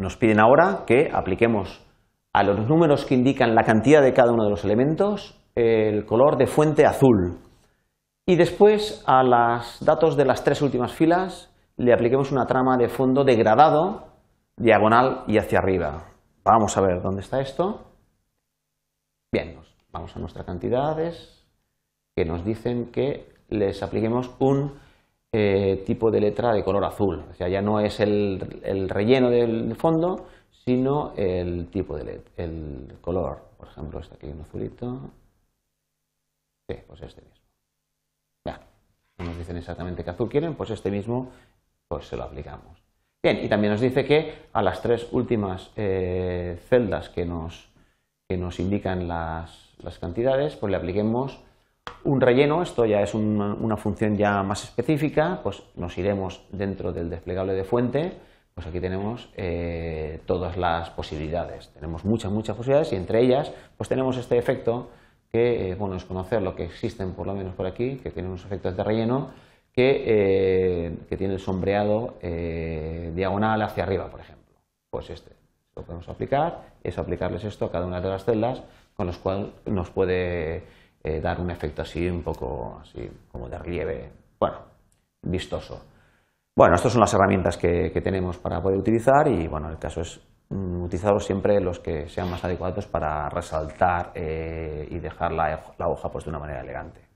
Nos piden ahora que apliquemos a los números que indican la cantidad de cada uno de los elementos el color de fuente azul y después a los datos de las tres últimas filas le apliquemos una trama de fondo degradado diagonal y hacia arriba. Vamos a ver dónde está esto. Bien, pues vamos a nuestras cantidades que nos dicen que les apliquemos un eh, tipo de letra de color azul. O sea, ya no es el, relleno del fondo, sino el tipo de letra, el color. Por ejemplo, este aquí un azulito. Sí, pues este mismo. Ya, no nos dicen exactamente qué azul quieren, pues este mismo pues se lo aplicamos. Bien, y también nos dice que a las tres últimas eh, celdas que nos, que nos indican las, las cantidades, pues le apliquemos un relleno, esto ya es una, función ya más específica, pues nos iremos dentro del desplegable de fuente, pues aquí tenemos eh, todas las posibilidades. Tenemos muchas, muchas posibilidades y entre ellas pues tenemos este efecto que, eh, bueno, es conocer lo que existen por lo menos por aquí, que tiene unos efectos de relleno que, eh, tiene el sombreado diagonal hacia arriba, por ejemplo. Pues este lo podemos aplicar, es aplicarles esto a cada una de las celdas, con las cuales nos puede eh, dar un efecto así, un poco así, como de relieve, bueno, vistoso. Bueno, estas son las herramientas que, tenemos para poder utilizar y bueno, el caso es mm, utilizar siempre los que sean más adecuados para resaltar eh, y dejar la, la hoja pues, de una manera elegante.